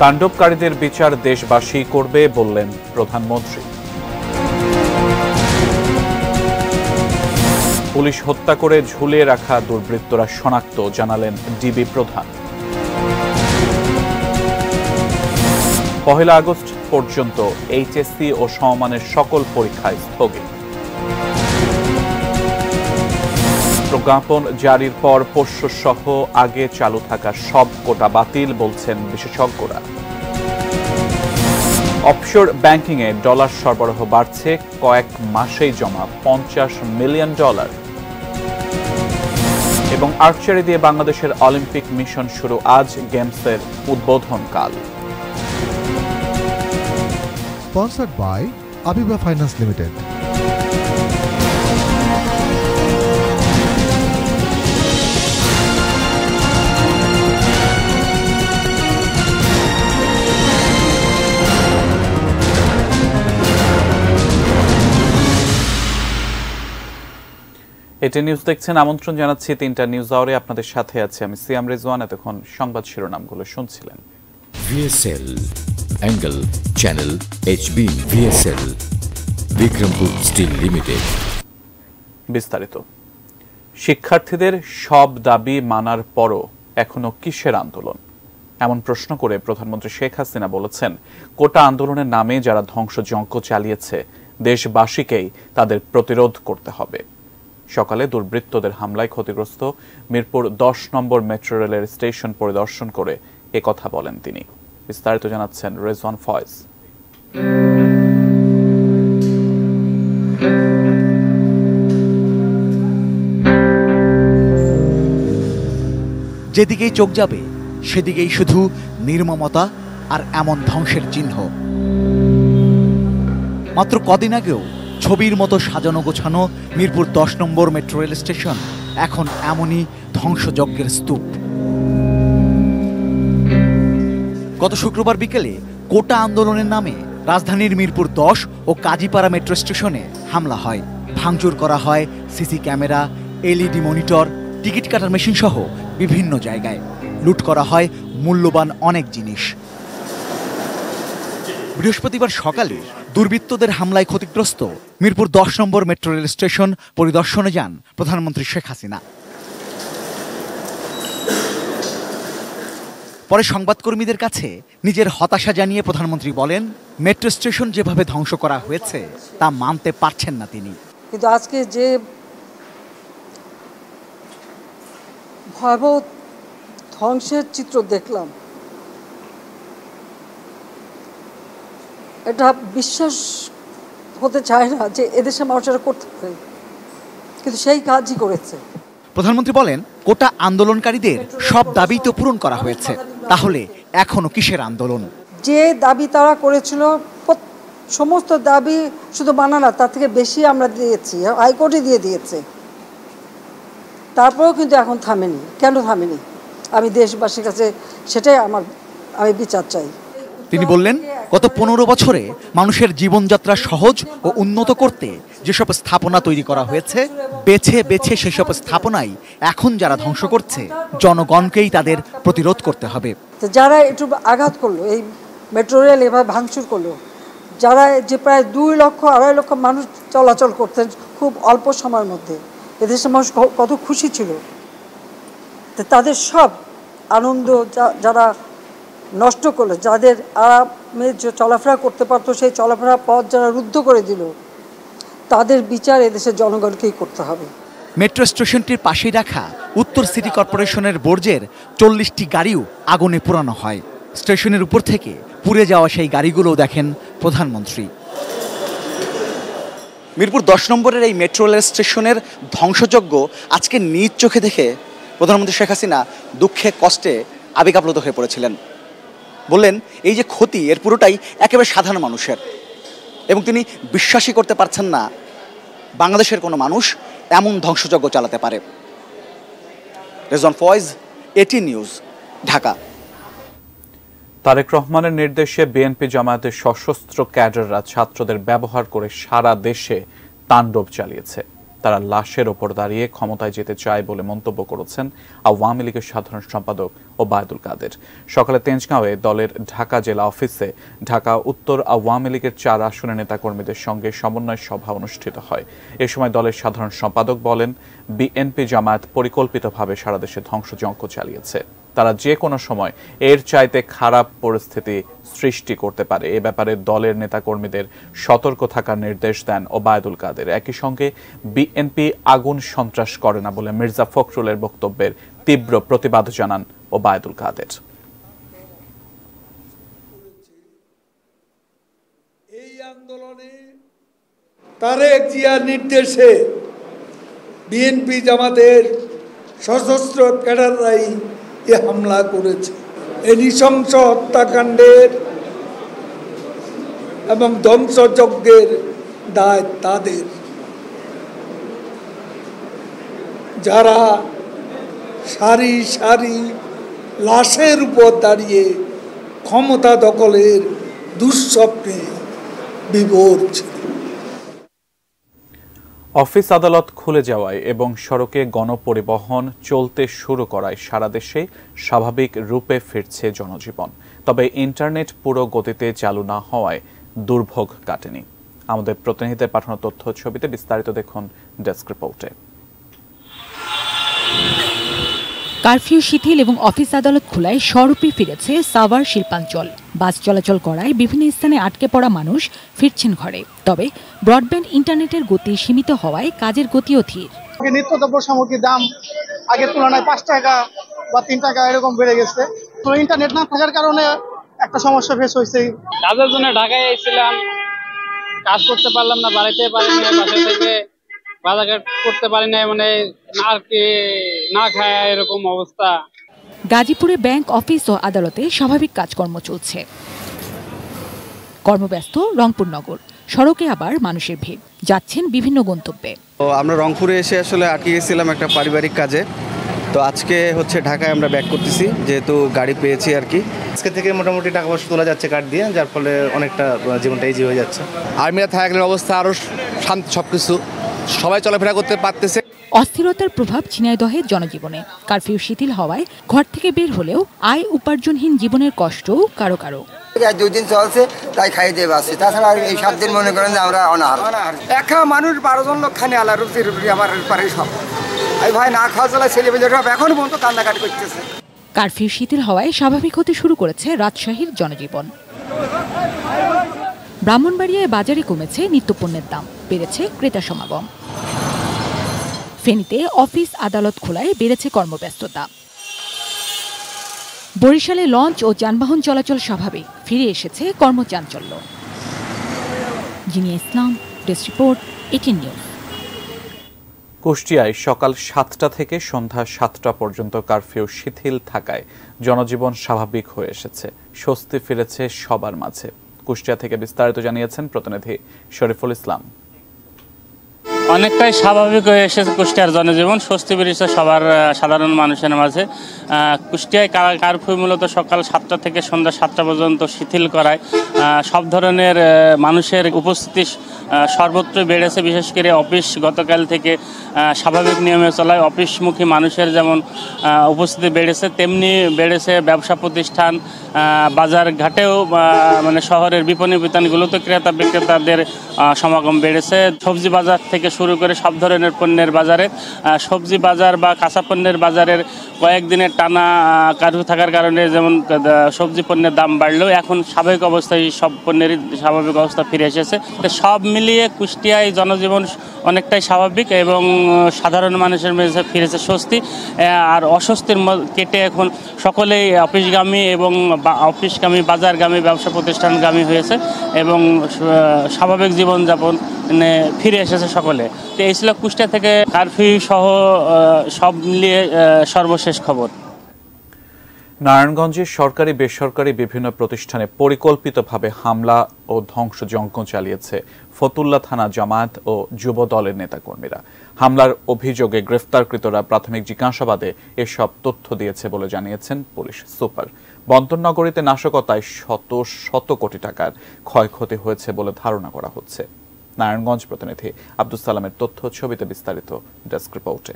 তাণ্ডবকারীদের বিচার দেশবাসী করবে বললেন প্রধানমন্ত্রী পুলিশ হত্যা করে ঝুলিয়ে রাখা দুর্বৃত্তরা শনাক্ত জানালেন ডিবি প্রধান পহেলা আগস্ট পর্যন্ত এইচএসসি ও সমমানের সকল পরীক্ষায় স্থগিত প্রজ্ঞাপন জারির পর পোষ্যসহ আগে চালু থাকা সব কোটা বাতিল বলছেন বিশেষজ্ঞরা অফশোর ব্যাংকিংয়ে ডলার সরবরাহ বাড়ছে কয়েক মাসেই জমা পঞ্চাশ মিলিয়ন ডলার এবং আর্চারি দিয়ে বাংলাদেশের অলিম্পিক মিশন শুরু আজ গেমসের উদ্বোধন কাল sponsored by Abiba Finance Limited ATN News দেখছেন আমন্ত্রণ জানাচ্ছি তিনটা নিউজ আওয়ারে আপনাদের সাথে আছি আমি সিয়াম রেজওয়ান এতক্ষণ সংবাদ শিরোনামগুলো শুনছিলেন VSL angle channel HB VSL Bikrampur steel limited বিস্তারিত শিক্ষার্থীদের সব দাবি মানার পরও এখনো কিসের আন্দোলন এমন প্রশ্ন করে প্রধানমন্ত্রী শেখ হাসিনা বলেছেন কোটা আন্দোলনের নামে যারা ধ্বংসযজ্ঞ চালিয়েছে দেশবাসীকেই তাদের প্রতিরোধ করতে হবে সকালে দুর্বৃত্তদের হামলায় ক্ষতিগ্রস্ত মিরপুর দশ নম্বর মেট্রো রেলের স্টেশন পরিদর্শন করে কথা বলেন তিনি বিস্তারিত জানাচ্ছেন রেজওয়ান ফয়েজ যেদিকেই চোখ যাবে সেদিকেই শুধু নির্মমতা আর এমন ধ্বংসের চিহ্ন মাত্র কদিন আগেও ছবির মতো সাজানো গোছানো মিরপুর দশ নম্বর মেট্রো রেল স্টেশন এখন এমনই ধ্বংসযজ্ঞের স্তূপ গত শুক্রবার বিকেলে কোটা আন্দোলনের নামে রাজধানীর মিরপুর দশ ও কাজীপাড়া মেট্রো স্টেশনে হামলা হয় ভাঙচুর করা হয় CC camera LED monitor ticket কাটার মেশিন সহ বিভিন্ন জায়গায় লুট করা হয় মূল্যবান অনেক জিনিস বৃহস্পতিবার সকালে দুর্বৃত্তদের হামলায় ক্ষতিগ্রস্ত মিরপুর দশ নম্বর মেট্রো রেল স্টেশন পরিদর্শনে যান প্রধানমন্ত্রী শেখ হাসিনা পরে সংবাদকর্মীদের কাছে নিজের হতাশা জানিয়ে প্রধানমন্ত্রী বলেন মেট্রো স্টেশন যেভাবে ধ্বংস করা হয়েছে তা মানতে পারছেন না তিনি কিন্তু আজকে যে ভয়াবহ ধ্বংসের চিত্র দেখলাম এটা বিশ্বাস হতে চায় না যে এদেশের মানুষেরা করতে পারে কিন্তু সেই কাজই করেছে প্রধানমন্ত্রী বলেন কোটা আন্দোলনকারীদের সব দাবি তো পূরণ করা হয়েছে তাহলে এখনো কিসের আন্দোলন যে দাবি তারা করেছিল সমস্ত দাবি শুধু বানানা তার থেকে বেশি আমরা দিয়েছি হাইকোর্টে দিয়ে দিয়েছে তারপরেও কিন্তু এখন থামেনি কেন থামেনি আমি দেশবাসীর কাছে সেটাই আমার আমি বিচার চাই তিনি বললেন গত পনেরো বছরে মানুষের জীবনযাত্রা সহজ ও উন্নত করতে যেসব স্থাপনা তৈরি করা হয়েছে বেছে বেছে সেসব স্থাপনাই এখন যারা ধ্বংস করছে জনগণকেই তাদের প্রতিরোধ করতে হবে যারা একটু আঘাত করলো এই মেট্রো রেল এভাবে ভাঙচুর করলো যারা যে প্রায় দুই লক্ষ আড়াই লক্ষ মানুষ চলাচল করতেন খুব অল্প সময়ের মধ্যে এদেশের মানুষ কত খুশি ছিল তাদের সব আনন্দ যারা নষ্ট করলো যাদের আরামে চলাফেরা করতে পারতো সেই চলাফেরা পথ যারা রুদ্ধ করে দিল তাদের বিচার এদেশের জনগণকেই করতে হবে মেট্রো স্টেশনটির পাশেই রাখা উত্তর সিটি কর্পোরেশনের বর্জ্যের চল্লিশটি গাড়িও আগুনে পোড়ানো হয় স্টেশনের উপর থেকে পুড়ে যাওয়া সেই গাড়িগুলোও দেখেন প্রধানমন্ত্রী মিরপুর দশ নম্বরের এই মেট্রো রেল স্টেশনের ধ্বংসযজ্ঞ আজকে নিজ চোখে দেখে প্রধানমন্ত্রী শেখ হাসিনা দুঃখে কষ্টে আবেগাপ্লুত হয়ে পড়েছিলেন বললেন এই যে ক্ষতি এর পুরোটাই একেবারে সাধারণ মানুষের এবং তিনি বিশ্বাসই করতে পারছেন না বাংলাদেশের কোনো মানুষ এমন ধ্বংসযজ্ঞ চালাতে পারে রেজন ফয়েজ এটি নিউজ ঢাকা তারেক রহমানের নির্দেশে বিএনপি জামায়াতের সশস্ত্র ক্যাডাররা ছাত্রদের ব্যবহার করে সারা দেশে তাণ্ডব চালিয়েছে তারা লাশের ওপর দাঁড়িয়ে ক্ষমতায় যেতে চায় বলে মন্তব্য করেছেন আওয়ামী লীগের সাধারণ সম্পাদক ওবায়দুল কাদের সকালে তেঞ্জগাঁওয়ে দলের ঢাকা জেলা অফিসে ঢাকা উত্তর আওয়ামী লীগের চার আসনের নেতাকর্মীদের সঙ্গে সমন্বয় সভা অনুষ্ঠিত হয় এ সময় দলের সাধারণ সম্পাদক বলেন বিএনপি জামায়াত পরিকল্পিতভাবে সারা দেশে ধ্বংসযজ্ঞ চালিয়েছে তারা যে কোনো সময় এর চাইতে খারাপ পরিস্থিতি সৃষ্টি করতে পারে এ ব্যাপারে দলের নেতাকর্মীদের সতর্ক থাকার নির্দেশ দেন ওবায়দুল কাদের একই সঙ্গে বিএনপি আগুন সন্ত্রাস করে না বলে মির্জা ফখরুলের বক্তব্যের তীব্র প্রতিবাদ জানান ওবায়দুল কাদের এই আন্দোলনে তারেক জিয়ার নির্দেশে বিএনপি জামাতের সশস্ত্র ক্যাডাররাই এ হামলা করেছে এই নৃশংস হত্যাকাণ্ডের এবং ধ্বংসযজ্ঞের দায় তাদের যারা সারি সারি লাশের উপর দাঁড়িয়ে ক্ষমতা দখলের দুঃস্বপ্নে বিভোর ছিল অফিস আদালত খুলে যাওয়ায় এবং সড়কে গণপরিবহন চলতে শুরু করায় সারা দেশে স্বাভাবিক রূপে ফিরছে জনজীবন তবে ইন্টারনেট পুরো গতিতে চালু না হওয়ায় দুর্ভোগ কাটেনি আমাদের প্রতিনিধিদের পাঠানো তথ্য ছবিতে বিস্তারিত দেখুন ডেস্ক রিপোর্টে কারফিউ শিথিল এবং অফিস আদালত খোলায় স্বরূপে ফিরেছে সাভার শিল্পাঞ্চল বাস চলাচল করায় বিভিন্ন স্থানে আটকে পড়া মানুষ ফিরছেন ঘরে তবে ব্রডব্যান্ড ইন্টারনেটের গতি সীমিত হওয়ায় কাজের গতিও ধীর নিত্যদ্রব্য সামগ্রীর দাম আগের তুলনায় পাঁচ টাকা বা তিন টাকা এরকম বেড়ে গেছে তো ইন্টারনেট না থাকার কারণে একটা সমস্যা ফেস হয়েছে কাজের জন্য ঢাকায় এসেছিলাম কাজ করতে পারলাম না বাড়িতে পারিনি বাসা থেকে বাজারঘাট করতে পারি না মানে আর কি না খায় এরকম অবস্থা গাজীপুরে ব্যাংক অফিস ও আদালতে স্বাভাবিক কাজকর্ম চলছে কর্মব্যস্ত রংপুর নগর সড়কে আবার মানুষের ভিড় যাচ্ছেন বিভিন্ন গন্তব্যে তো আমরা রংপুরে এসে আসলে আটকে গেছিলাম একটা পারিবারিক কাজে তো আজকে হচ্ছে ঢাকায় আমরা ব্যাক করতেছি যেহেতু গাড়ি পেয়েছি আর কি আজকে থেকে মোটামুটি টাকা পয়সা তোলা যাচ্ছে কার্ড দিয়ে যার ফলে অনেকটা জীবনটা ইজি হয়ে যাচ্ছে আর্মিরা থাকলে অবস্থা আরও শান্ত সব কিছু সবাই চলাফেরা করতে পারতেছে অস্থিরতার প্রভাব ঝিনাইদহের জনজীবনে কারফিউ শিথিল হওয়ায় ঘর থেকে বের হলেও আয় উপার্জনহীন জীবনের কষ্টও কারো কারো দুদিন চলছে তাই খাই দিয়ে বাসি তাছাড়া এই সাত দিন মনে করেন যে আমরা অনাহার একা মানুষ বারো জন লোক খানে আলা রুটি রুটি আমার পারে সব এই ভাই না খাওয়া চলা ছেলে পেলে সব এখনো পর্যন্ত কান্নাকাটি করতেছে কারফিউ শিথিল হওয়ায় স্বাভাবিক হতে শুরু করেছে রাজশাহীর জনজীবন ব্রাহ্মণবাড়িয়ায় বাজারে কমেছে নিত্যপণ্যের দাম বেড়েছে ক্রেতা সমাগম ফেনীতে অফিস আদালত খোলায় বেড়েছে কর্মব্যস্ততা বরিশালে লঞ্চ ও যানবাহন চলাচল স্বাভাবিক ফিরে এসেছে কর্মচাঞ্চল্য ইসলাম রিপোর্ট কুষ্টিয়ায় সকাল সাতটা থেকে সন্ধ্যা সাতটা পর্যন্ত কারফিউ শিথিল থাকায় জনজীবন স্বাভাবিক হয়ে এসেছে স্বস্তি ফিরেছে সবার মাঝে কুষ্টিয়া থেকে বিস্তারিত জানিয়েছেন প্রতিনিধি শরীফুল ইসলাম অনেকটাই স্বাভাবিক হয়ে এসেছে কুষ্টিয়ার জনজীবন স্বস্তি বেরিয়েছে সবার সাধারণ মানুষের মাঝে কুষ্টিয়ায় কারফিউ মূলত সকাল সাতটা থেকে সন্ধ্যা সাতটা পর্যন্ত শিথিল করায় সব ধরনের মানুষের উপস্থিতি সর্বত্র বেড়েছে বিশেষ করে অফিস গতকাল থেকে স্বাভাবিক নিয়মে চলায় অফিসমুখী মানুষের যেমন উপস্থিতি বেড়েছে তেমনি বেড়েছে ব্যবসা প্রতিষ্ঠান বাজার ঘাটেও মানে শহরের বিপণী বিতানগুলোতে ক্রেতা বিক্রেতাদের সমাগম বেড়েছে সবজি বাজার থেকে শুরু করে সব ধরনের পণ্যের বাজারে সবজি বাজার বা কাঁচা পণ্যের বাজারের কয়েকদিনের টানা কারু থাকার কারণে যেমন সবজি পণ্যের দাম বাড়লেও এখন স্বাভাবিক অবস্থায় সব পণ্যেরই স্বাভাবিক অবস্থা ফিরে এসেছে সব মিলিয়ে কুষ্টিয়ায় জনজীবন অনেকটাই স্বাভাবিক এবং সাধারণ মানুষের মেঝে ফিরেছে স্বস্তি আর অস্বস্তির কেটে এখন সকলেই অফিসগামী এবং অফিসগামী বাজারগামী ব্যবসা প্রতিষ্ঠানগামী হয়েছে এবং স্বাভাবিক জীবনযাপন ফিরে এসেছে সকলে তো এই ছিল কুষ্টিয়া থেকে কারফিউ সহ সব মিলিয়ে সর্বশেষ খবর নারায়ণগঞ্জে সরকারি বেসরকারি বিভিন্ন প্রতিষ্ঠানে পরিকল্পিতভাবে হামলা ও ধ্বংস জঙ্ক চালিয়েছে ফতুল্লা থানা জামায়াত ও যুব দলের নেতাকর্মীরা হামলার অভিযোগে গ্রেফতারকৃতরা প্রাথমিক জিজ্ঞাসাবাদে এসব তথ্য দিয়েছে বলে জানিয়েছেন পুলিশ সুপার বন্দরনগরীতে নাশকতায় শত শত কোটি টাকার ক্ষয়ক্ষতি হয়েছে বলে ধারণা করা হচ্ছে নারায়ণগঞ্জ প্রতিনিধি আব্দুল সালামের তথ্য ছবিতে বিস্তারিত ডেস্ক রিপোর্টে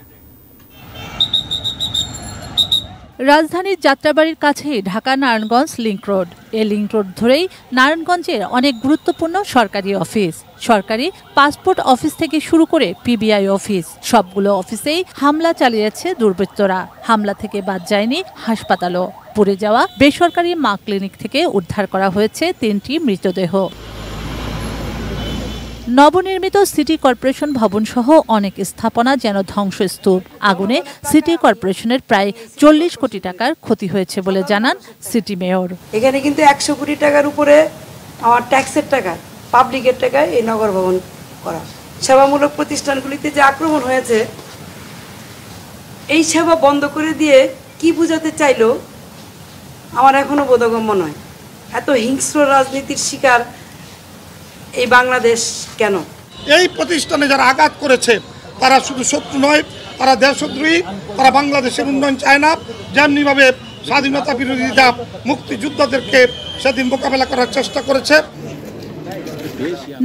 রাজধানীর যাত্রাবাড়ির কাছে ঢাকা নারায়ণগঞ্জ লিংক রোড এ লিংক রোড ধরেই নারায়ণগঞ্জের অনেক গুরুত্বপূর্ণ সরকারি অফিস সরকারি পাসপোর্ট অফিস থেকে শুরু করে পিবিআই অফিস সবগুলো অফিসেই হামলা চালিয়েছে দুর্বৃত্তরা হামলা থেকে বাদ যায়নি হাসপাতালও পুড়ে যাওয়া বেসরকারি মা ক্লিনিক থেকে উদ্ধার করা হয়েছে তিনটি মৃতদেহ নবনির্মিত সিটি কর্পোরেশন ভবন সহ অনেক স্থাপনা যেন ধ্বংসস্তূপ আগুনে সিটি কর্পোরেশনের প্রায় চল্লিশ কোটি টাকার ক্ষতি হয়েছে বলে জানান সিটি মেয়র এখানে কিন্তু একশো কোটি টাকার উপরে আমার ট্যাক্সের টাকা পাবলিকের টাকায় এই নগর ভবন করা সেবামূলক প্রতিষ্ঠানগুলিতে যে আক্রমণ হয়েছে এই সেবা বন্ধ করে দিয়ে কি বোঝাতে চাইল আমার এখনও বোধগম্য নয় এত হিংস্র রাজনীতির শিকার এই বাংলাদেশ কেন এই প্রতিষ্ঠানে যারা আঘাত করেছে তারা শুধু শত্রু নয় তারা দেশদ্রোহী তারা বাংলাদেশের উন্নয়ন চায় না যেমনিভাবে স্বাধীনতা বিরোধীরা মুক্তিযোদ্ধাদেরকে সেদিন মোকাবেলা করার চেষ্টা করেছে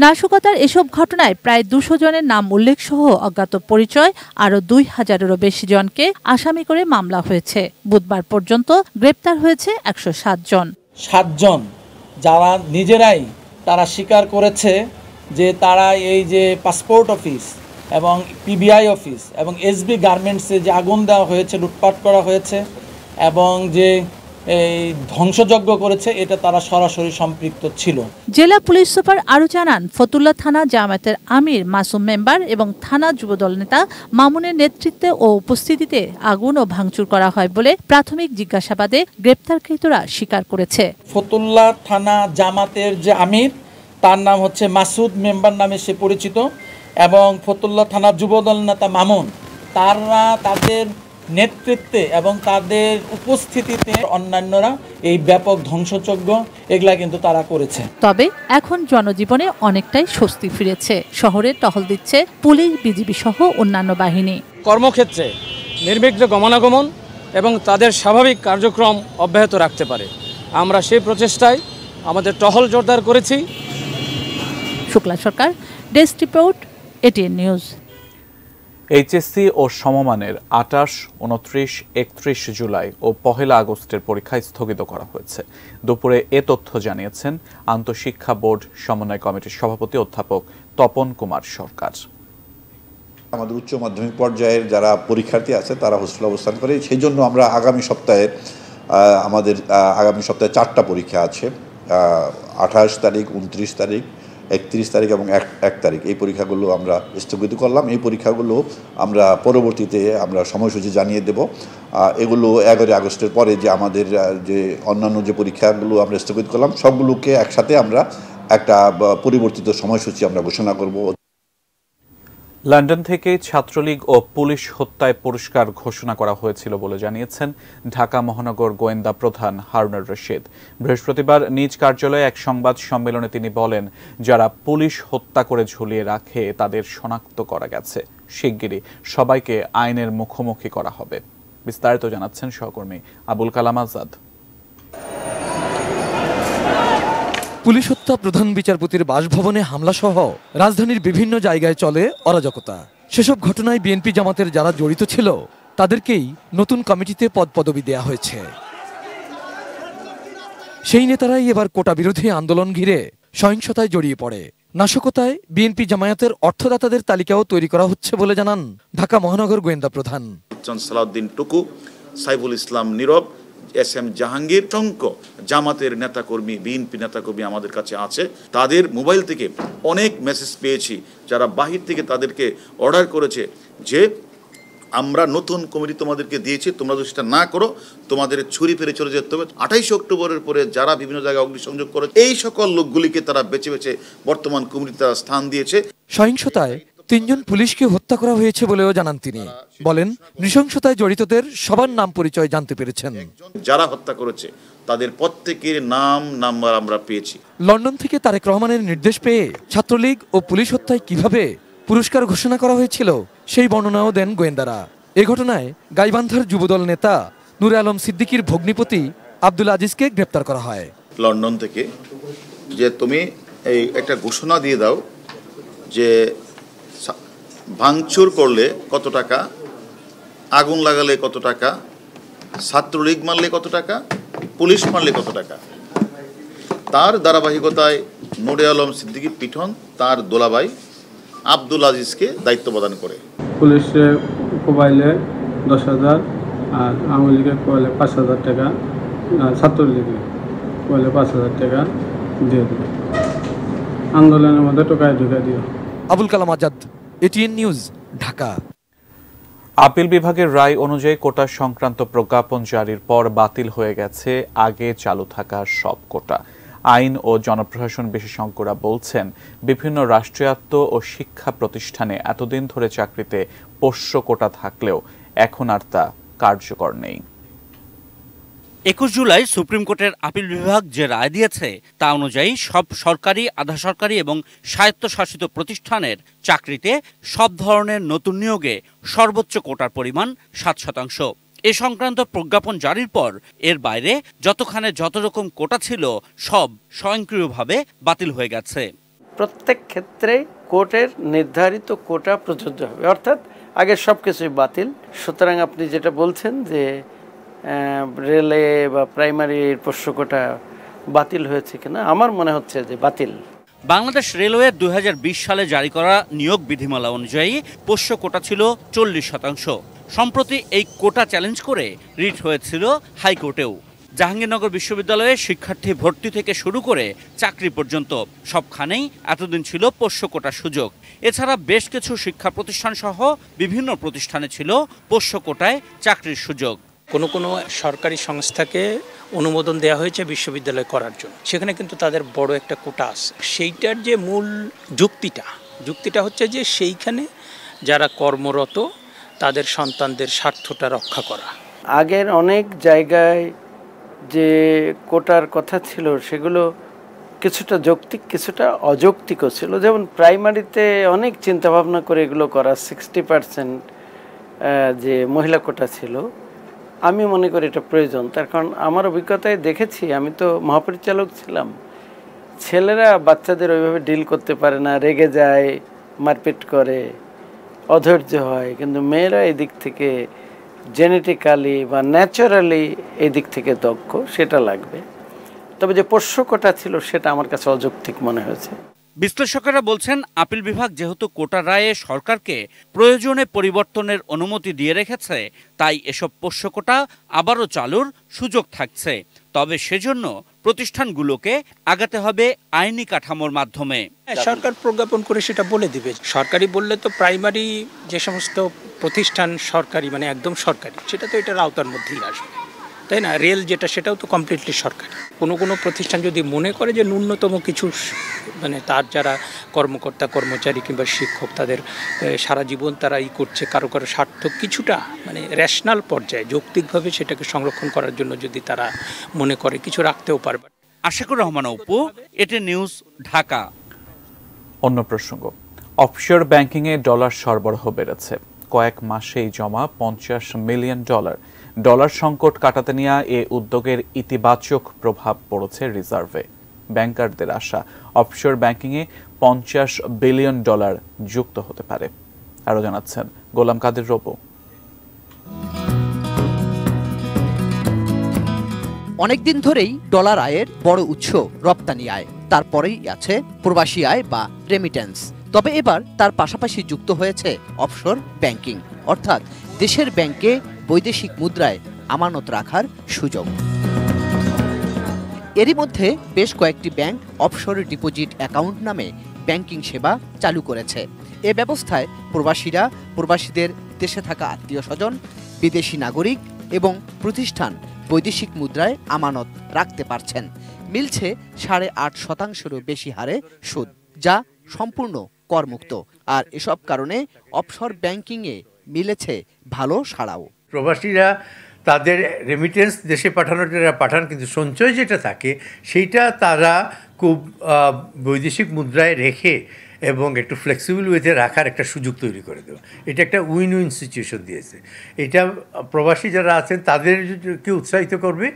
নাশকতার এসব ঘটনায় প্রায় দুশো জনের নাম উল্লেখ সহ অজ্ঞাত পরিচয় আরও দুই হাজারেরও বেশি জনকে আসামি করে মামলা হয়েছে বুধবার পর্যন্ত গ্রেপ্তার হয়েছে একশো জন সাতজন যারা নিজেরাই তারা স্বীকার করেছে যে তারা এই যে পাসপোর্ট অফিস এবং পিবিআই অফিস এবং এসবি গার্মেন্টসে যে আগুন দেওয়া হয়েছে লুটপাট করা হয়েছে এবং যে এই ধ্বংসযজ্ঞ করেছে এটা তারা সরাসরি সম্পৃক্ত ছিল জেলা পুলিশ সুপার আরও জানান ফতুল্লা থানা জামায়াতের আমির মাসুম মেম্বার এবং থানা যুবদল নেতা মামুনের নেতৃত্বে ও উপস্থিতিতে আগুন ও ভাঙচুর করা হয় বলে প্রাথমিক জিজ্ঞাসাবাদে গ্রেপ্তারকৃতরা স্বীকার করেছে ফতুল্লা থানা জামাতের যে আমির তার নাম হচ্ছে মাসুদ মেম্বার নামে সে পরিচিত এবং ফতুল্লা থানা যুবদল নেতা মামুন তারা তাদের নেতৃত্বে এবং তাদের উপস্থিতিতে অন্যান্যরা এই ব্যাপক ধ্বংসযজ্ঞ এগুলা কিন্তু তারা করেছে তবে এখন জনজীবনে অনেকটাই স্বস্তি ফিরেছে শহরে টহল দিচ্ছে পুলিশ বিজিবি সহ অন্যান্য বাহিনী কর্মক্ষেত্রে নির্বিঘ্ন গমনাগমন এবং তাদের স্বাভাবিক কার্যক্রম অব্যাহত রাখতে পারে আমরা সেই প্রচেষ্টায় আমাদের টহল জোরদার করেছি Shukla Sarkar desk report ATN News HSC ও সমমানের আটাশ উনত্রিশ একত্রিশ জুলাই ও পহেলা আগস্টের পরীক্ষা স্থগিত করা হয়েছে দুপুরে এ তথ্য জানিয়েছেন আন্তঃশিক্ষা বোর্ড সমন্বয় কমিটির সভাপতি অধ্যাপক তপন কুমার সরকার আমাদের উচ্চ মাধ্যমিক পর্যায়ের যারা পরীক্ষার্থী আছে তারা হোস্টেলে অবস্থান করে সেই জন্য আমরা আগামী সপ্তাহে আমাদের আগামী সপ্তাহে চারটা পরীক্ষা আছে আঠাশ তারিখ উনত্রিশ তারিখ একত্রিশ তারিখ এবং এক এক তারিখ এই পরীক্ষাগুলো আমরা স্থগিত করলাম এই পরীক্ষাগুলো আমরা পরবর্তীতে আমরা সময়সূচি জানিয়ে দেব এগুলো এগারোই আগস্টের পরে যে আমাদের যে অন্যান্য যে পরীক্ষাগুলো আমরা স্থগিত করলাম সবগুলোকে একসাথে আমরা একটা পরিবর্তিত সময়সূচি আমরা ঘোষণা করব লন্ডন থেকে ছাত্রলীগ ও পুলিশ হত্যায় পুরস্কার ঘোষণা করা হয়েছিল বলে জানিয়েছেন ঢাকা মহানগর গোয়েন্দা প্রধান হারুনুর রশিদ বৃহস্পতিবার নিজ কার্যালয়ে এক সংবাদ সম্মেলনে তিনি বলেন যারা পুলিশ হত্যা করে ঝুলিয়ে রাখে তাদের শনাক্ত করা গেছে শিগগিরই সবাইকে আইনের মুখোমুখি করা হবে বিস্তারিত জানাচ্ছেন সহকর্মী আবুল কালাম আজাদ পুলিশ হত্যা প্রধান বিচারপতির বাসভবনে হামলাসহ রাজধানীর বিভিন্ন জায়গায় চলে অরাজকতা সেসব ঘটনায় বিএনপি জামাতের যারা জড়িত ছিল তাদেরকেই নতুন কমিটিতে পদ পদবি দেয়া হয়েছে সেই নেতারাই এবার কোটা বিরোধী আন্দোলন ঘিরে সহিংসতায় জড়িয়ে পড়ে নাশকতায় বিএনপি জামায়াতের অর্থদাতাদের তালিকাও তৈরি করা হচ্ছে বলে জানান ঢাকা মহানগর গোয়েন্দা প্রধান সালাউদ্দিন টুকু সাইফুল ইসলাম নীরব এস এম জাহাঙ্গীর টঙ্ক জামাতের নেতাকর্মী বিএনপি নেতাকর্মী আমাদের কাছে আছে তাদের মোবাইল থেকে অনেক মেসেজ পেয়েছি যারা বাহির থেকে তাদেরকে অর্ডার করেছে যে আমরা নতুন কমিটি তোমাদেরকে দিয়েছি তোমরা যদি সেটা না করো তোমাদের ছুরি ফেরে চলে যেতে হবে আঠাইশে অক্টোবরের পরে যারা বিভিন্ন জায়গায় অগ্নিসংযোগ করে এই সকল লোকগুলিকে তারা বেছে বেছে বর্তমান তারা স্থান দিয়েছে সহিংসতায় তিনজন পুলিশকে হত্যা করা হয়েছে বলেও জানান তিনি বলেন নৃশংসতায় জড়িতদের সবার নাম পরিচয় জানতে পেরেছেন যারা হত্যা করেছে তাদের প্রত্যেকের নাম নাম্বার আমরা পেয়েছি লন্ডন থেকে তারেক রহমানের নির্দেশ পেয়ে ছাত্রলীগ ও পুলিশ হত্যায় কিভাবে পুরস্কার ঘোষণা করা হয়েছিল সেই বর্ণনাও দেন গোয়েন্দারা এ ঘটনায় গাইবান্ধার যুবদল নেতা নুর আলম সিদ্দিকির ভগ্নিপতি আব্দুল আজিজকে গ্রেপ্তার করা হয় লন্ডন থেকে যে তুমি এই একটা ঘোষণা দিয়ে দাও যে ভাঙচুর করলে কত টাকা আগুন লাগালে কত টাকা ছাত্রলীগ মারলে কত টাকা পুলিশ মারলে কত টাকা তার ধারাবাহিকতায় নুরে আলম সিদ্দিকী পিঠন তার দোলাবাই আব্দুল আজিজকে দায়িত্ব প্রদান করে পুলিশে কোবাইলে দশ হাজার আর আওয়ামী লীগে কয়লে পাঁচ হাজার টাকা আর ছাত্রলীগে কয়লে পাঁচ হাজার টাকা দিয়ে দেবে আন্দোলনের মধ্যে টোকায় ঢুকে দিও Abul Kalam Azad ATN News Dhaka appeal বিভাগের রায় অনুযায়ী কোটা সংক্রান্ত প্রজ্ঞাপন জারির পর বাতিল হয়ে গেছে আগে চালু থাকা সব কোটা আইন ও জনপ্রশাসন বিশেষজ্ঞরা বলছেন বিভিন্ন রাষ্ট্রায়ত্ত ও শিক্ষা প্রতিষ্ঠানে এতদিন ধরে চাকরিতে পোষ্য কোটা থাকলেও এখন আর তা কার্যকর নেই একুশ জুলাই সুপ্রিম কোর্টের আপিল বিভাগ যে রায় দিয়েছে তা অনুযায়ী সব সরকারি আধা সরকারি এবং স্বায়ত্তশাসিত প্রতিষ্ঠানের চাকরিতে সব ধরনের নতুন নিয়োগে সর্বোচ্চ কোটার পরিমাণ সাত শতাংশ এ সংক্রান্ত প্রজ্ঞাপন জারির পর এর বাইরে যতখানে যত রকম কোটা ছিল সব স্বয়ংক্রিয়ভাবে বাতিল হয়ে গেছে প্রত্যেক ক্ষেত্রে কোর্টের নির্ধারিত কোটা প্রযোজ্য হবে অর্থাৎ আগে সব কিছুই বাতিল সুতরাং আপনি যেটা বলছেন যে রেলে বা প্রাইমারির পোষ্যকটা বাতিল হয়েছে কিনা আমার মনে হচ্ছে যে বাতিল বাংলাদেশ রেলওয়ে দু সালে জারি করা নিয়োগ বিধিমালা অনুযায়ী পোষ্য কোটা ছিল চল্লিশ শতাংশ সম্প্রতি এই কোটা চ্যালেঞ্জ করে রিট হয়েছিল হাইকোর্টেও জাহাঙ্গীরনগর বিশ্ববিদ্যালয়ে শিক্ষার্থী ভর্তি থেকে শুরু করে চাকরি পর্যন্ত সবখানেই এতদিন ছিল পোষ্য কোটা সুযোগ এছাড়া বেশ কিছু শিক্ষা প্রতিষ্ঠান সহ বিভিন্ন প্রতিষ্ঠানে ছিল পোষ্য কোটায় চাকরির সুযোগ কোনো কোনো সরকারি সংস্থাকে অনুমোদন দেওয়া হয়েছে বিশ্ববিদ্যালয় করার জন্য সেখানে কিন্তু তাদের বড় একটা কোটা আছে সেইটার যে মূল যুক্তিটা যুক্তিটা হচ্ছে যে সেইখানে যারা কর্মরত তাদের সন্তানদের স্বার্থটা রক্ষা করা আগের অনেক জায়গায় যে কোটার কথা ছিল সেগুলো কিছুটা যৌক্তিক কিছুটা অযৌক্তিকও ছিল যেমন প্রাইমারিতে অনেক চিন্তাভাবনা করে এগুলো করা সিক্সটি পার্সেন্ট যে মহিলা কোটা ছিল আমি মনে করি এটা প্রয়োজন তার কারণ আমার অভিজ্ঞতায় দেখেছি আমি তো মহাপরিচালক ছিলাম ছেলেরা বাচ্চাদের ওইভাবে ডিল করতে পারে না রেগে যায় মারপিট করে অধৈর্য হয় কিন্তু মেয়েরা এই দিক থেকে জেনেটিক্যালি বা ন্যাচারালি এই দিক থেকে দক্ষ সেটা লাগবে তবে যে পোষ্য কটা ছিল সেটা আমার কাছে অযৌক্তিক মনে হয়েছে বিশ্লেষকেরা বলছেন আপিল বিভাগ যেহেতু কোটা রায়ে সরকারকে প্রয়োজনে পরিবর্তনের অনুমতি দিয়ে রেখেছে তাই এসব পোষ্য কোটা আবারও চালুর সুযোগ থাকছে তবে সেজন্য প্রতিষ্ঠানগুলোকে আগাতে হবে আইনি কাঠামোর মাধ্যমে হ্যাঁ, সরকার প্রজ্ঞাপন করে সেটা বলে দিবে সরকারি বললে তো প্রাইমারি যে সমস্ত প্রতিষ্ঠান সরকারি মানে একদম সরকারি সেটা তো এটার আওতার মধ্যেই আসবে তাই না রেল যেটা সেটাও তো কমপ্লিটলি সরকার কোনো কোনো প্রতিষ্ঠান যদি মনে করে যে ন্যূনতম কিছু মানে তার যারা কর্মকর্তা কর্মচারী কিংবা শিক্ষক তাদের সারা জীবন তারা ই করছে কারো কারো সার্থক কিছুটা মানে রেশনাল পর্যায়ে যৌক্তিকভাবে সেটাকে সংরক্ষণ করার জন্য যদি তারা মনে করে কিছু রাখতেও পারবে আশিকুর রহমান উপ এটি নিউজ ঢাকা অন্য প্রসঙ্গ অফশোর ব্যাংকিংয়ে ডলার সরবরাহ বেড়েছে কয়েক মাসেই জমা পঞ্চাশ মিলিয়ন ডলার ডলার সংকট কাটাতে নেওয়া এ উদ্যোগের ইতিবাচক প্রভাব পড়েছে রিজার্ভে ব্যাংকারদের আশা অফশোর ব্যাংকিংয়ে পঞ্চাশ বিলিয়ন ডলার যুক্ত হতে পারে আরও জানাচ্ছেন গোলাম কাদের রোপো অনেকদিন ধরেই ডলার আয়ের বড় উৎস রপ্তানি আয় তারপরেই আছে প্রবাসী আয় বা রেমিটেন্স তবে এবার তার পাশাপাশি যুক্ত হয়েছে অফশোর ব্যাংকিং অর্থাৎ দেশের ব্যাংকে বৈদেশিক মুদ্রায় আমানত রাখার সুযোগ এরই মধ্যে বেশ কয়েকটি ব্যাংক অফশোর ডিপোজিট অ্যাকাউন্ট নামে ব্যাংকিং সেবা চালু করেছে এ ব্যবস্থায় প্রবাসীরা প্রবাসীদের দেশে থাকা আত্মীয় স্বজন বিদেশি নাগরিক এবং প্রতিষ্ঠান বৈদেশিক মুদ্রায় আমানত রাখতে পারছেন মিলছে সাড়ে আট শতাংশেরও বেশি হারে সুদ যা সম্পূর্ণ করমুক্ত আর এসব কারণে অফশর ব্যাংকিংয়ে মিলেছে ভালো সাড়াও প্রবাসীরা তাদের রেমিটেন্স দেশে পাঠানোর যারা পাঠান কিন্তু সঞ্চয় যেটা থাকে সেইটা তারা খুব বৈদেশিক মুদ্রায় রেখে এবং একটু ফ্লেক্সিবল ওয়েতে রাখার একটা সুযোগ তৈরি করে দেবে এটা একটা উইন উইন সিচুয়েশন দিয়েছে এটা প্রবাসী যারা আছেন তাদেরকে উৎসাহিত করবে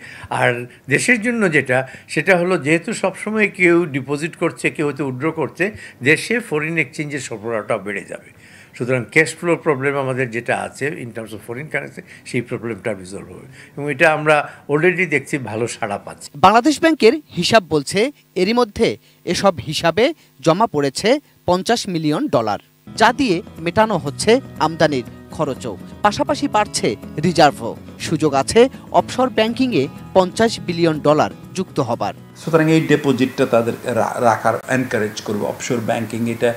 আর দেশের জন্য যেটা সেটা হলো যেহেতু সবসময় কেউ ডিপোজিট করছে কেউ হয়তো উড্র করছে দেশে ফরেন এক্সচেঞ্জের সরবরাহটা বেড়ে যাবে সুতরাং ক্যাশ ফ্লো প্রবলেম আমাদের যেটা আছে in terms of foreign currency সেই প্রবলেমটা রিজলভ হবে এবং এটা আমরা অলরেডি দেখছি ভালো সাড়া পাচ্ছি বাংলাদেশ ব্যাংকের হিসাব বলছে এরই মধ্যে এসব হিসাবে জমা পড়েছে পঞ্চাশ মিলিয়ন ডলার যা দিয়ে মেটানো হচ্ছে আমদানির খরচও পাশাপাশি বাড়ছে রিজার্ভও সুযোগ আছে অফশোর ব্যাংকিংয়ে পঞ্চাশ বিলিয়ন ডলার যুক্ত হবার সুতরাং এই ডিপোজিটটা তাদের রাখার এনকারেজ করবো অফশোর ব্যাংকিং এটা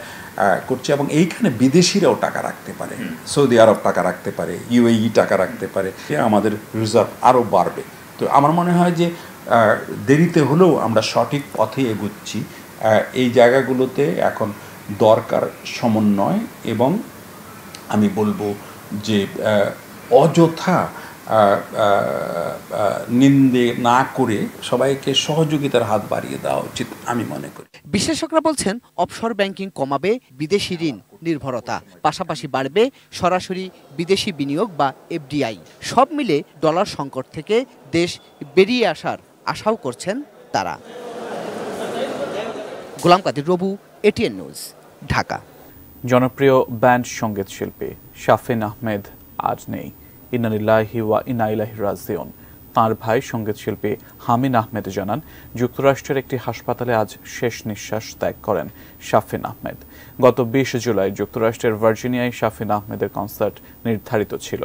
করছে এবং এইখানে বিদেশিরাও টাকা রাখতে পারে সৌদি আরব টাকা রাখতে পারে ইউএই টাকা রাখতে পারে আমাদের রিজার্ভ আরও বাড়বে তো আমার মনে হয় যে দেরিতে হলেও আমরা সঠিক পথে এগুচ্ছি এই জায়গাগুলোতে এখন দরকার সমন্বয় এবং আমি বলবো যে অযথা নিন্দে না করে সবাইকে সহযোগিতার হাত বাড়িয়ে দেওয়া উচিত আমি মনে করি বিশেষকরা বলছেন অফশোর ব্যাংকিং কমাবে বিদেশি ঋণ নির্ভরতা পাশাপাশি বাড়বে সরাসরি বিদেশি বিনিয়োগ বা এফডিআই সব মিলে ডলার সংকট থেকে দেশ বেরিয়ে আসার আশাও করছেন তারা গোলাম কাদির রবু এটিএন নিউজ ঢাকা জনপ্রিয় ব্যান্ড সঙ্গীত শিল্পী শাফিন আহমেদ আজ নেই ইনানিল্লাহি ওয়া ইনাইলাহি রাজিউন তাঁর ভাই শিল্পী হামিন আহমেদ জানান যুক্তরাষ্ট্রের একটি হাসপাতালে আজ শেষ নিঃশ্বাস ত্যাগ করেন শাফিন আহমেদ গত বিশ জুলাই যুক্তরাষ্ট্রের ভার্জিনিয়ায় শাফিন আহমেদের কনসার্ট নির্ধারিত ছিল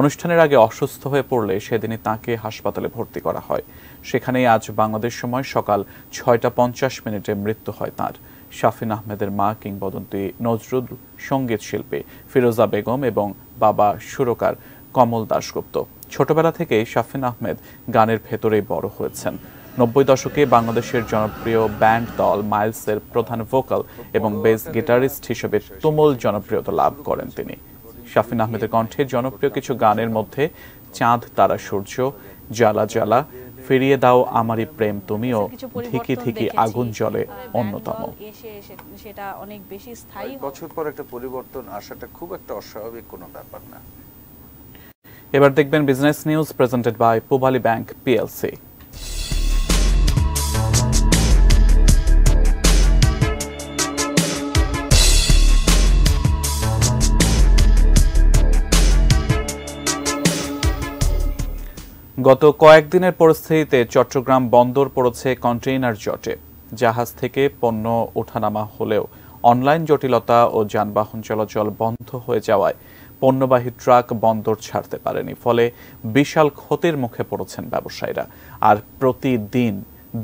অনুষ্ঠানের আগে অসুস্থ হয়ে পড়লে সেদিনই তাকে হাসপাতালে ভর্তি করা হয় সেখানেই আজ বাংলাদেশ সময় সকাল ছয়টা পঞ্চাশ মিনিটে মৃত্যু হয় তার শাফিন আহমেদের মা কিংবদন্তী নজরুল সঙ্গীত শিল্পী ফিরোজা বেগম এবং বাবা সুরকার কমল দাশগুপ্ত ছোটবেলা থেকেই শাফিন আহমেদ গানের ভেতরেই বড় হয়েছেন নব্বই দশকে বাংলাদেশের জনপ্রিয় ব্যান্ড দল মাইলসের প্রধান ভোকাল এবং বেস গিটারিস্ট হিসেবে তুমুল জনপ্রিয়তা লাভ করেন তিনি শাফিন আহমেদের কণ্ঠে জনপ্রিয় কিছু গানের মধ্যে চাঁদ তারা সূর্য জ্বালা জ্বালা ফিরিয়ে দাও আমারই প্রেম তুমিও ঠিকই ঠিকই আগুন জলে অন্যতম সেটা অনেক বেশি স্থায়ী বছর পর একটা পরিবর্তন আসাটা খুব একটা অস্বাভাবিক কোনো ব্যাপার না এবার দেখবেন business news presented by Pubali Bank PLC গত কয়েকদিনের পরিস্থিতিতে চট্টগ্রাম বন্দর পড়েছে কন্টেইনার জটে জাহাজ থেকে পণ্য ওঠানামা হলেও অনলাইন জটিলতা ও যানবাহন চলাচল বন্ধ হয়ে যাওয়ায় পণ্যবাহী ট্রাক বন্দর ছাড়তে পারেনি ফলে বিশাল ক্ষতির মুখে পড়েছেন ব্যবসায়ীরা আর প্রতিদিন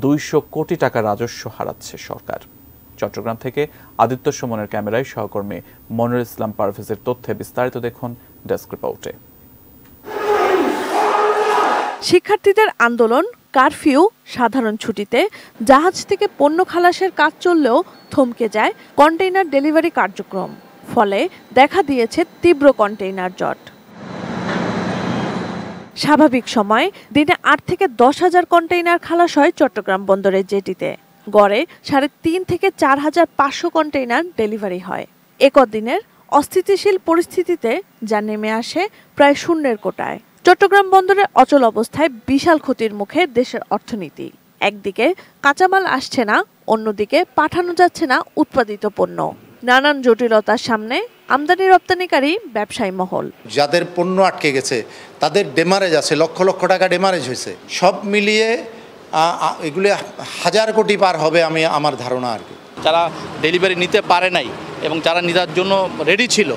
দুইশো কোটি টাকা রাজস্ব হারাচ্ছে সরকার চট্টগ্রাম থেকে আদিত্য সুমনের ক্যামেরায় সহকর্মী মনির ইসলাম পারভেজের তথ্যে বিস্তারিত দেখুন ডেস্ক রিপোর্টে শিক্ষার্থীদের আন্দোলন কারফিউ সাধারণ ছুটিতে জাহাজ থেকে পণ্য খালাসের কাজ চললেও থমকে যায় কন্টেইনার ডেলিভারি কার্যক্রম ফলে দেখা দিয়েছে তীব্র কন্টেইনার জট স্বাভাবিক সময় দিনে আট থেকে দশ হাজার কন্টেইনার খালাস হয় চট্টগ্রাম বন্দরের জেটিতে গড়ে সাড়ে তিন থেকে চার হাজার পাঁচশো কন্টেইনার ডেলিভারি হয় একদিনের অস্থিতিশীল পরিস্থিতিতে যা নেমে আসে প্রায় শূন্যের কোটায় চট্টগ্রাম বন্দরের অচল অবস্থায় বিশাল ক্ষতির মুখে দেশের অর্থনীতি একদিকে কাঁচামাল আসছে না অন্যদিকে পাঠানো যাচ্ছে না উৎপাদিত পণ্য নানান জটিলতার সামনে আমদানি রপ্তানিকারী ব্যবসায়ী মহল যাদের পণ্য আটকে গেছে তাদের ডেমারেজ আছে লক্ষ লক্ষ টাকা ডেমারেজ হয়েছে সব মিলিয়ে এগুলি হাজার কোটি পার হবে আমি আমার ধারণা আর কি যারা ডেলিভারি নিতে পারে নাই এবং যারা নিজার জন্য রেডি ছিল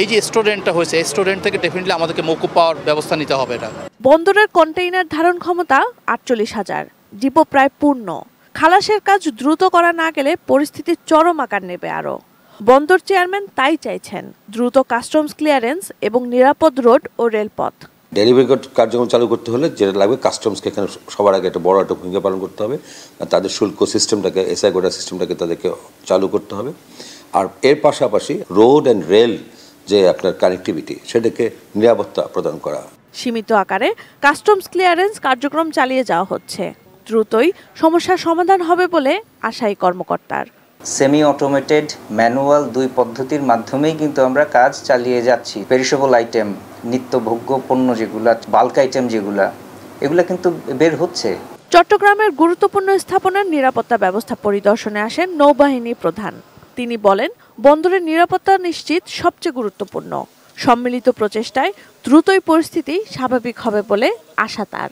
এই যে স্টুডেন্টটা হয়েছে স্টুডেন্ট থেকে ডেফিনেটলি আমাদেরকে মৌকু পাওয়ার ব্যবস্থা নিতে হবে এটা বন্দরের কন্টেইনার ধারণ ক্ষমতা আটচল্লিশ হাজার ডিপো প্রায় পূর্ণ খালাসের কাজ দ্রুত করা না গেলে পরিস্থিতি চরম আকার নেবে আরও বন্দর চেয়ারম্যান তাই চাইছেন দ্রুত কাস্টমস ক্লিয়ারেন্স এবং নিরাপদ রোড ও রেলপথ ডেলিভারি কার্যক্রম চালু করতে হলে যেটা লাগবে কাস্টমসকে এখানে সবার আগে একটা বড় একটা ভূমিকা পালন করতে হবে তাদের শুল্ক সিস্টেমটাকে এসআই গোডা সিস্টেমটাকে তাদেরকে চালু করতে হবে আর এর পাশাপাশি রোড অ্যান্ড রেল যে আপনার কানেক্টিভিটি সেটাকে নিরাপত্তা প্রদান করা সীমিত আকারে কাস্টমস ক্লিয়ারেন্স কার্যক্রম চালিয়ে যাওয়া হচ্ছে দ্রুতই সমস্যার সমাধান হবে বলে আশাই কর্মকর্তার সেমি অটোমেটেড ম্যানুয়াল দুই পদ্ধতির মাধ্যমেই কিন্তু আমরা কাজ চালিয়ে যাচ্ছি পেরিসেবল আইটেম নিত্যভোগ্য পণ্য যেগুলা বাল্ক আইটেম যেগুলা এগুলা কিন্তু বের হচ্ছে চট্টগ্রামের গুরুত্বপূর্ণ স্থাপনার নিরাপত্তা ব্যবস্থা পরিদর্শনে আসেন নৌবাহিনী প্রধান তিনি বলেন বন্দরের নিরাপত্তা নিশ্চিত সবচেয়ে গুরুত্বপূর্ণ সম্মিলিত প্রচেষ্টায় দ্রুতই পরিস্থিতি স্বাভাবিক হবে বলে আশা তার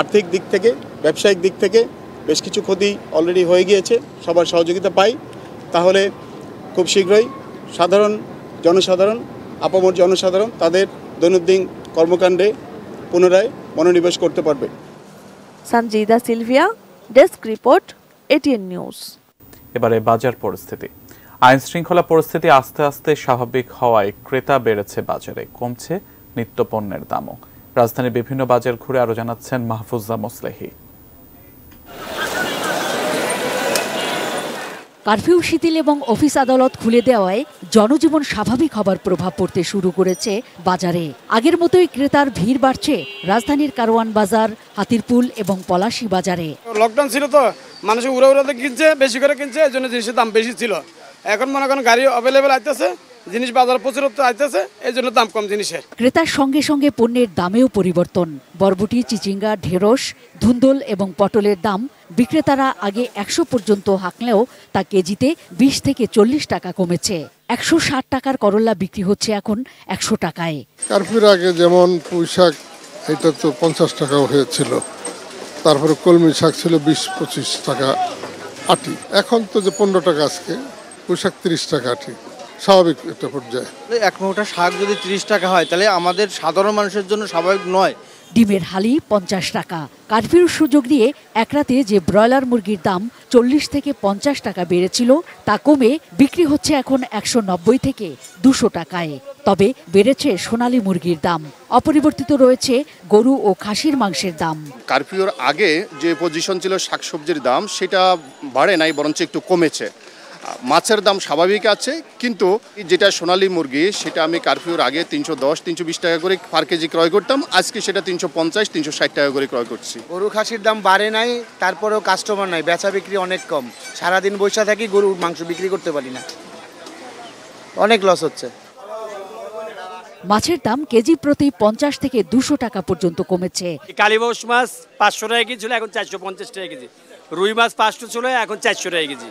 আর্থিক দিক থেকে ব্যবসায়িক দিক থেকে বেশ কিছু ক্ষতি অলরেডি হয়ে গিয়েছে সবার সহযোগিতা পাই তাহলে খুব শীঘ্রই সাধারণ জনসাধারণ আপামর জনসাধারণ তাদের দৈনন্দিন কর্মকাণ্ডে পুনরায় মনোনিবেশ করতে পারবে Sanjida Silvia desk report ATN News এবারে বাজার পরিস্থিতি আইন শৃঙ্খলা পরিস্থিতি আস্তে আস্তে স্বাভাবিক হওয়ায় ক্রেতা বেড়েছে বাজারে কমছে নিত্যপণ্যের দামও রাজধানীর বিভিন্ন বাজার ঘুরে আরও জানাচ্ছেন মাহফুজা মোসলেহী কারফিউ শিথিল এবং অফিস আদালত খুলে দেওয়ায় জনজীবন স্বাভাবিক হবার প্রভাব পড়তে শুরু করেছে বাজারে আগের মতোই ক্রেতার ভিড় বাড়ছে রাজধানীর কারওয়ান বাজার হাতিরপুল এবং পলাশী বাজারে লকডাউন ছিল তো মানুষ উড়ে উড়াতে কিনছে বেশি করে কিনছে এই জন্য জিনিসের দাম বেশি ছিল এখন মনে করেন গাড়ি অ্যাভেলেবেল আইতেছে জিনিস বাজার প্রচুর আইতেছে এই জন্য দাম কম জিনিসের ক্রেতার সঙ্গে সঙ্গে পণ্যের দামেও পরিবর্তন বরবটি চিচিঙ্গা ঢেঁড়স ধুন্দল এবং পটলের দাম বিক্রেতারা আগে একশো পর্যন্ত হাঁকলেও তা কেজিতে বিশ থেকে চল্লিশ টাকা কমেছে একশো ষাট টাকার করলা বিক্রি হচ্ছে এখন একশো টাকায় কার্ফিউর আগে যেমন পুঁই শাক এটা তো পঞ্চাশ টাকাও হয়েছিল তারপরে কলমি শাক ছিল বিশ পঁচিশ টাকা আটি এখন তো যে পনেরো টাকা আজকে পুঁই শাক তিরিশ টাকা আটি স্বাভাবিক একটা পর্যায়ে এক মুহূর্তে শাক যদি তিরিশ টাকা হয় তাহলে আমাদের সাধারণ মানুষের জন্য স্বাভাবিক নয় ডিমের হালি পঞ্চাশ টাকা কারফিউর সুযোগ নিয়ে এক রাতে যে ব্রয়লার মুরগির দাম চল্লিশ থেকে পঞ্চাশ টাকা বেড়েছিল তা কমে বিক্রি হচ্ছে এখন একশো নব্বই থেকে দুশো টাকায় তবে বেড়েছে সোনালি মুরগির দাম অপরিবর্তিত রয়েছে গরু ও খাসির মাংসের দাম কারফিউর আগে যে পজিশন ছিল শাকসবজির দাম সেটা বাড়ে নাই বরঞ্চ একটু কমেছে মাছের দাম স্বাভাবিক আছে কিন্তু যেটা সোনালি মুরগি সেটা আমি কারফিউর আগে তিনশো দশ তিনশো বিশ টাকা করে পার কেজি ক্রয় করতাম আজকে সেটা তিনশো পঞ্চাশ তিনশো ষাট টাকা করে ক্রয় করছি গরু খাসির দাম বাড়ে নাই তারপরেও কাস্টমার নাই বেচা বিক্রি অনেক কম সারাদিন বৈশা থাকি গরুর মাংস বিক্রি করতে পারি না অনেক লস হচ্ছে মাছের দাম কেজি প্রতি পঞ্চাশ থেকে দুশো টাকা পর্যন্ত কমেছে কালীবাস মাছ পাঁচশো টাকা কেজি ছিল এখন চারশো পঞ্চাশ টাকা কেজি রুই মাছ পাঁচশো ছিল এখন চারশো টাকা কেজি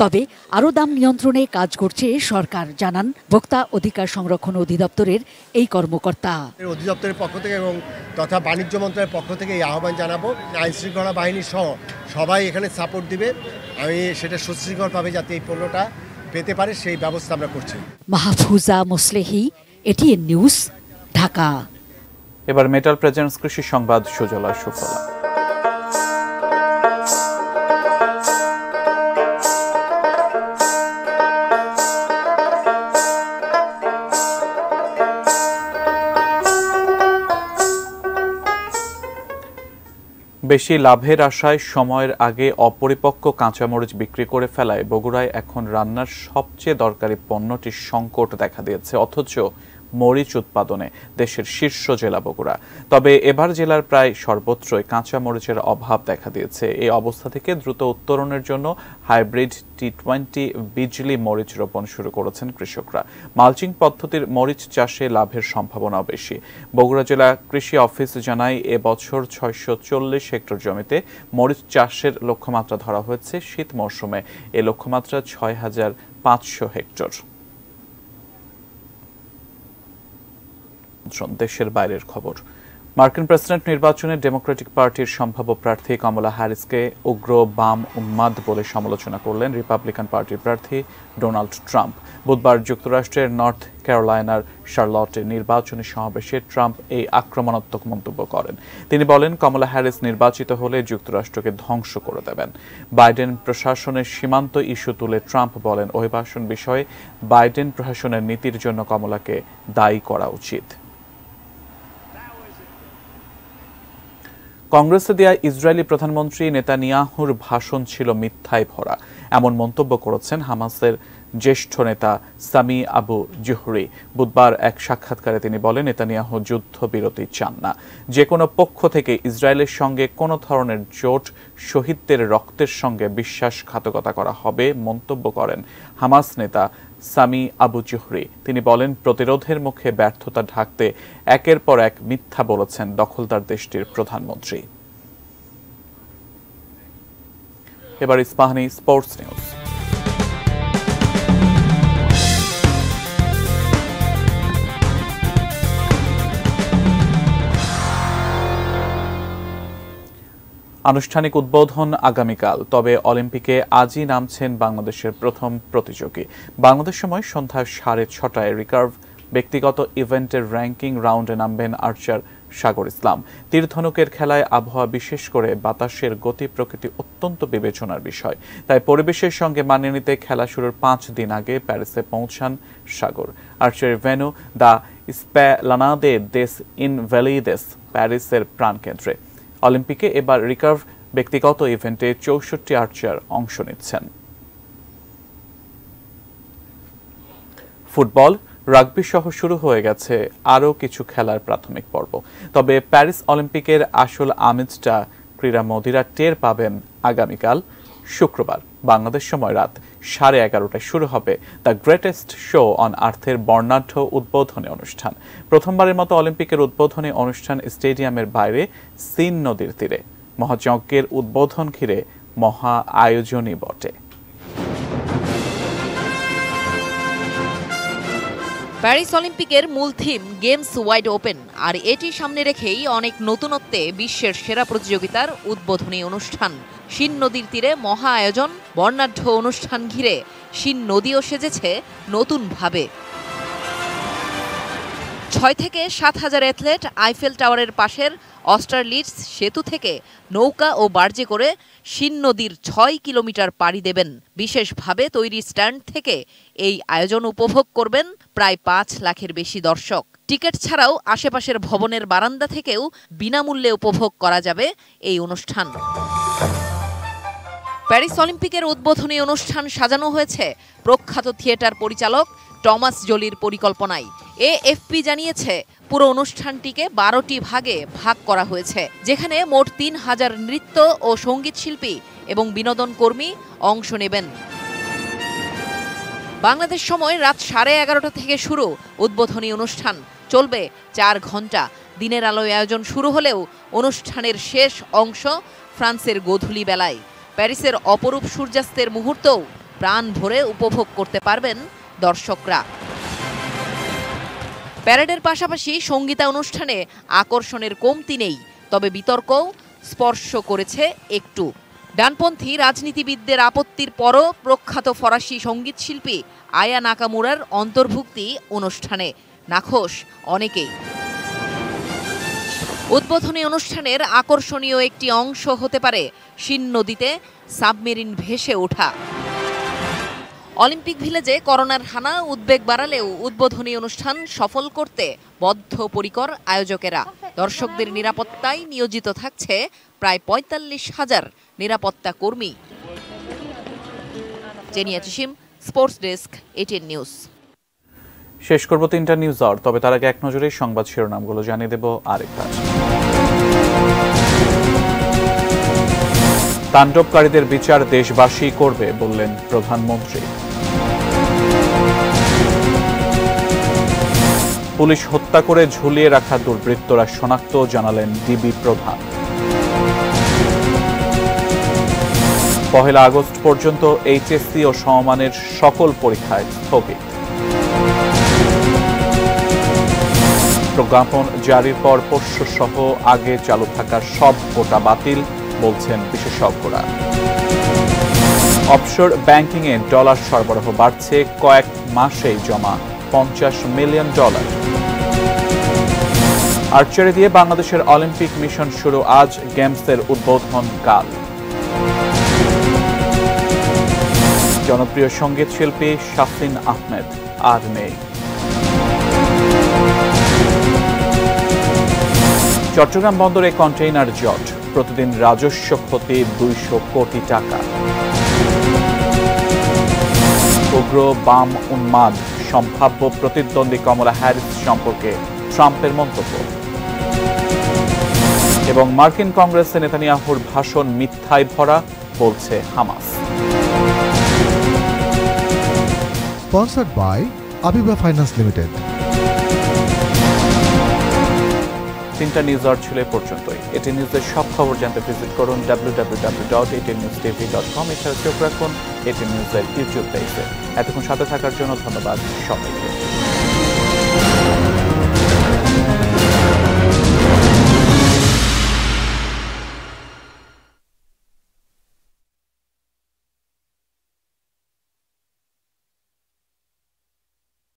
তবে আরও দাম নিয়ন্ত্রণে কাজ করছে সরকার জানান ভোক্তা অধিকার সংরক্ষণ অধিদপ্তরের এই কর্মকর্তা অধিদপ্তরের পক্ষ থেকে এবং তথা বাণিজ্য মন্ত্রণালয়ের পক্ষ থেকে এই আহ্বান জানাবো আইন শৃঙ্খলা বাহিনী সহ সবাই এখানে সাপোর্ট দিবে আমি সেটা সুশৃঙ্খলভাবে যাতে এই পণ্যটা পেতে পারে সেই ব্যবস্থা আমরা করছি মাহফুজা মুসলেহি এটি নিউজ ঢাকা এবার মেটাল প্রেজেন্স কৃষি সংবাদ সুজলা সুফলা বেশি লাভের আশায় সময়ের আগে অপরিপক্ক কাঁচামরিচ বিক্রি করে ফেলায় বগুড়ায় এখন রান্নার সবচেয়ে দরকারি পণ্যটির সংকট দেখা দিয়েছে অথচ মরিচ উৎপাদনে দেশের শীর্ষ জেলা বগুড়া তবে এবার জেলার প্রায় সর্বত্রই কাঁচা মরিচের অভাব দেখা দিয়েছে এই অবস্থা থেকে দ্রুত উত্তরণের জন্য হাইব্রিড টি টোয়েন্টি বিজলি মরিচ রোপণ শুরু করেছেন কৃষকরা মালচিং পদ্ধতির মরিচ চাষে লাভের সম্ভাবনা বেশি বগুড়া জেলা কৃষি অফিস জানায় এবছর ছয়শো চল্লিশ হেক্টর জমিতে মরিচ চাষের লক্ষ্যমাত্রা ধরা হয়েছে শীত মরশুমে এ লক্ষ্যমাত্রা ছয় হাজার পাঁচশো হেক্টর আমন্ত্রণ দেশের বাইরের খবর মার্কিন প্রেসিডেন্ট নির্বাচনে ডেমোক্রেটিক পার্টির সম্ভাব্য প্রার্থী কমলা হ্যারিসকে উগ্র বাম উন্মাদ বলে সমালোচনা করলেন রিপাবলিকান পার্টির প্রার্থী ডোনাল্ড ট্রাম্প বুধবার যুক্তরাষ্ট্রের নর্থ ক্যারোলাইনার শার্লটে নির্বাচনী সমাবেশে ট্রাম্প এই আক্রমণাত্মক মন্তব্য করেন তিনি বলেন কমলা হ্যারিস নির্বাচিত হলে যুক্তরাষ্ট্রকে ধ্বংস করে দেবেন বাইডেন প্রশাসনের সীমান্ত ইস্যু তুলে ট্রাম্প বলেন অভিবাসন বিষয়ে বাইডেন প্রশাসনের নীতির জন্য কমলাকে দায়ী করা উচিত কংগ্রেসে দেয়া ইসরায়েলি প্রধানমন্ত্রী নেতানিয়াহুর ভাষণ ছিল মিথ্যায় ভরা এমন মন্তব্য করেছেন হামাসের জ্যেষ্ঠ নেতা সামি আবু জুহরি বুধবার এক সাক্ষাৎকারে তিনি বলেন নেতানিয়াহু যুদ্ধবিরতি চান না যে কোনো পক্ষ থেকে ইসরায়েলের সঙ্গে কোনো ধরনের জোট শহীদদের রক্তের সঙ্গে বিশ্বাসঘাতকতা করা হবে মন্তব্য করেন হামাস নেতা সামি আবু জুহরি তিনি বলেন প্রতিরোধের মুখে ব্যর্থতা ঢাকতে একের পর এক মিথ্যা বলেছেন দখলদার দেশটির প্রধানমন্ত্রী এবার ইস্পাহানি স্পোর্টস নিউজ আনুষ্ঠানিক উদ্বোধন আগামীকাল তবে অলিম্পিকে আজই নামছেন বাংলাদেশের প্রথম প্রতিযোগী বাংলাদেশ সময় সন্ধ্যা সাড়ে ছটায় রিকার্ভ ব্যক্তিগত ইভেন্টের র্যাঙ্কিং রাউন্ডে নামবেন আর্চার সাগর ইসলাম তীর্থনুকের খেলায় আবহাওয়া বিশেষ করে বাতাসের গতি প্রকৃতি অত্যন্ত বিবেচনার বিষয় তাই পরিবেশের সঙ্গে মানিয়ে নিতে খেলা শুরুর পাঁচ দিন আগে প্যারিসে পৌঁছান সাগর আর্চার ভেনু দ্য স্প্যালানাদে দেস ইন ভ্যালিদেস প্যারিসের প্রাণকেন্দ্রে অলিম্পিকে এবার রিকার্ভ ব্যক্তিগত ইভেন্টে চৌষট্টি আর্চার অংশ নিচ্ছেন ফুটবল রাগবি সহ শুরু হয়ে গেছে আরও কিছু খেলার প্রাথমিক পর্ব তবে প্যারিস অলিম্পিকের আসল আমেজটা ক্রীড়া মোদিরা টের পাবেন আগামীকাল শুক্রবার বাংলাদেশ সময় রাত সাড়ে এগারোটায় শুরু হবে দ্য গ্রেটেস্ট শো অন আর্থের বর্ণাঢ্য উদ্বোধনী অনুষ্ঠান প্রথমবারের মতো অলিম্পিকের উদ্বোধনী অনুষ্ঠান স্টেডিয়ামের বাইরে সিন নদীর তীরে মহাযজ্ঞের উদ্বোধন ঘিরে মহা আয়োজনই বটে প্যারিস অলিম্পিকের মূল থিম গেমস ওয়াইড ওপেন আর এটি সামনে রেখেই অনেক নতুনত্বে বিশ্বের সেরা প্রতিযোগিতার উদ্বোধনী অনুষ্ঠান শিন নদীর তীরে মহা আয়োজন বর্ণাঢ্য অনুষ্ঠান ঘিরে শিন নদীও সেজেছে নতুনভাবে ছয় থেকে সাত হাজার অ্যাথলেট আইফেল টাওয়ারের পাশের লিডস সেতু থেকে নৌকা ও বার্জে করে শিন নদীর ছয় কিলোমিটার পাড়ি দেবেন বিশেষভাবে তৈরি স্ট্যান্ড থেকে এই আয়োজন উপভোগ করবেন প্রায় পাঁচ লাখের বেশি দর্শক টিকিট ছাড়াও আশেপাশের ভবনের বারান্দা থেকেও বিনামূল্যে উপভোগ করা যাবে এই অনুষ্ঠান প্যারিস অলিম্পিকের উদ্বোধনী অনুষ্ঠান সাজানো হয়েছে প্রখ্যাত থিয়েটার পরিচালক টমাস জোলির পরিকল্পনায় এএফপি জানিয়েছে পুরো অনুষ্ঠানটিকে বারোটি ভাগে ভাগ করা হয়েছে যেখানে মোট তিন হাজার নৃত্য ও সঙ্গীত শিল্পী এবং বিনোদন কর্মী অংশ নেবেন বাংলাদেশ সময় রাত সাড়ে এগারোটা থেকে শুরু উদ্বোধনী অনুষ্ঠান চলবে চার ঘন্টা দিনের আলোয় আয়োজন শুরু হলেও অনুষ্ঠানের শেষ অংশ ফ্রান্সের গোধূলি বেলায় প্যারিসের অপরূপ সূর্যাস্তের মুহূর্তও প্রাণ ভরে উপভোগ করতে পারবেন দর্শকরা প্যারেডের পাশাপাশি সঙ্গীতা অনুষ্ঠানে আকর্ষণের কমতি নেই তবে বিতর্কও স্পর্শ করেছে একটু ডানপন্থী রাজনীতিবিদদের আপত্তির পরও প্রখ্যাত ফরাসি সঙ্গীত শিল্পী আয়া নাকামুরার অন্তর্ভুক্তি অনুষ্ঠানে নাখোশ অনেকেই উদ্বোধনী অনুষ্ঠানের আকর্ষণীয় একটি অংশ হতে পারে শিন নদীতে সাবমেরিন ভেসে ওঠা অলিম্পিক ভিলেজে করোনার হানা উদ্বেগ বাড়ালেও উদ্বোধনী অনুষ্ঠান সফল করতে বদ্ধপরিকর আয়োজকেরা দর্শকদের নিরাপত্তায় নিয়োজিত থাকছে প্রায় পঁয়তাল্লিশ হাজার নিরাপত্তা কর্মী Zenia Chisim sports desk ATN News শেষ করব তিনটা নিউজ আওয়ার তবে তার আগে এক নজরে সংবাদ শিরোনামগুলো জানিয়ে দেব আরেকবার তাণ্ডবকারীদের বিচার দেশবাসী করবে বললেন প্রধানমন্ত্রী পুলিশ হত্যা করে ঝুলিয়ে রাখা দুর্বৃত্তরা শনাক্ত জানালেন ডিবি প্রধান পহেলা আগস্ট পর্যন্ত এইচএসসি ও সমমানের সকল পরীক্ষায় স্থগিত প্রজ্ঞাপন জারির পর পোষ্য সহ আগে চালু থাকা সব কোটা বাতিল বলছেন বিশেষজ্ঞরা অফশোর ব্যাংকিংয়ে ডলার সরবরাহ বাড়ছে কয়েক মাসেই জমা পঞ্চাশ মিলিয়ন ডলার আর্চারি দিয়ে বাংলাদেশের অলিম্পিক মিশন শুরু আজ গেমসের উদ্বোধন কাল জনপ্রিয় সঙ্গীত শিল্পী শাফিন আহমেদ আর নেই চট্টগ্রাম বন্দরে কন্টেইনার জট প্রতিদিন রাজস্ব ক্ষতি দুইশো কোটি টাকা উগ্র বাম উন্মাদ সম্ভাব্য প্রতিদ্বন্দ্বী কমলা হ্যারিস সম্পর্কে ট্রাম্পের মন্তব্য এবং মার্কিন কংগ্রেসে নেতানিয়াহুর ভাষণ মিথ্যায় ভরা বলছে Hamas sponsored by Abiba Finance limited তিনটা নিউজ আর ছিল পর্যন্তই এটি নিউজের সব খবর জানতে ভিজিট করুন W W W news com এছাড়া চোখ রাখুন এটি নিউজের ইউটিউব পেজে এতক্ষণ সাথে থাকার জন্য ধন্যবাদ সবাইকে